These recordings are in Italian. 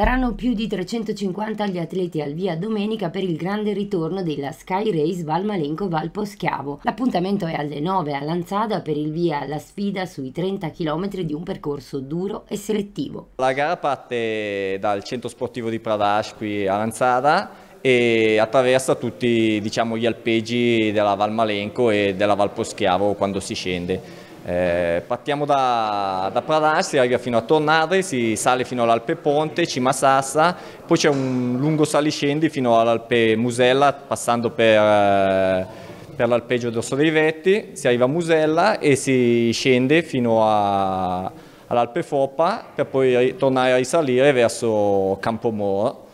Saranno più di 350 gli atleti al via domenica per il grande ritorno della Sky Race Valmalenco Valposchiavo. L'appuntamento è alle 9 a Lanzada per il via alla sfida sui 30 km di un percorso duro e selettivo. La gara parte dal centro sportivo di Pradash qui a Lanzada e attraversa tutti diciamo, gli alpeggi della Valmalenco e della Valposchiavo quando si scende. Eh, partiamo da, da Prada, si arriva fino a Tornadri, si sale fino all'Alpe Ponte, Cima Sassa, poi c'è un lungo saliscendi fino all'Alpe Musella passando per... Eh, per l'alpeggio d'Osso dei Vetti, si arriva a Musella e si scende fino all'Alpe Foppa per poi tornare a risalire verso Campomoro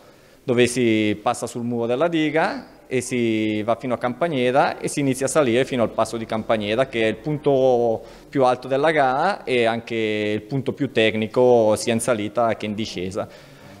dove si passa sul muro della diga e si va fino a Campaneda e si inizia a salire fino al passo di Campaneda che è il punto più alto della gara e anche il punto più tecnico sia in salita che in discesa.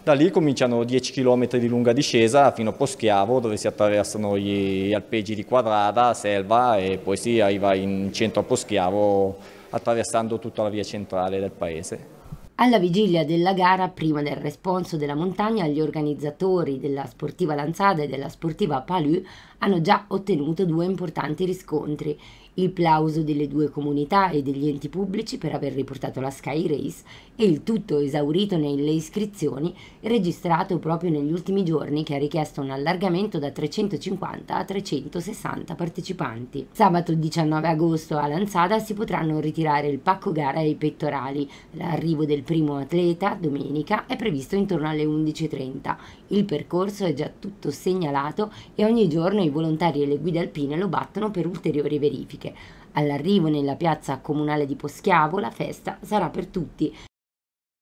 Da lì cominciano 10 km di lunga discesa fino a Poschiavo dove si attraversano gli alpeggi di Quadrada, Selva e poi si arriva in centro a Poschiavo attraversando tutta la via centrale del paese. Alla vigilia della gara, prima del responso della montagna, gli organizzatori della Sportiva Lanzada e della Sportiva Palù hanno già ottenuto due importanti riscontri, il plauso delle due comunità e degli enti pubblici per aver riportato la Sky Race e il tutto esaurito nelle iscrizioni registrato proprio negli ultimi giorni che ha richiesto un allargamento da 350 a 360 partecipanti. Sabato 19 agosto a Lanzada si potranno ritirare il pacco gara e i pettorali, l'arrivo del primo atleta, domenica, è previsto intorno alle 11.30. Il percorso è già tutto segnalato e ogni giorno i volontari e le guide alpine lo battono per ulteriori verifiche. All'arrivo nella piazza comunale di Poschiavo la festa sarà per tutti